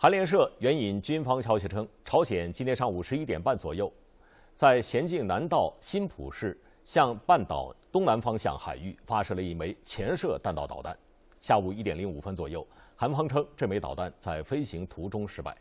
韩联社援引军方消息称，朝鲜今天上午十一点半左右，在咸镜南道新浦市向半岛东南方向海域发射了一枚潜射弹道导弹。下午一点零五分左右，韩方称这枚导弹在飞行途中失败。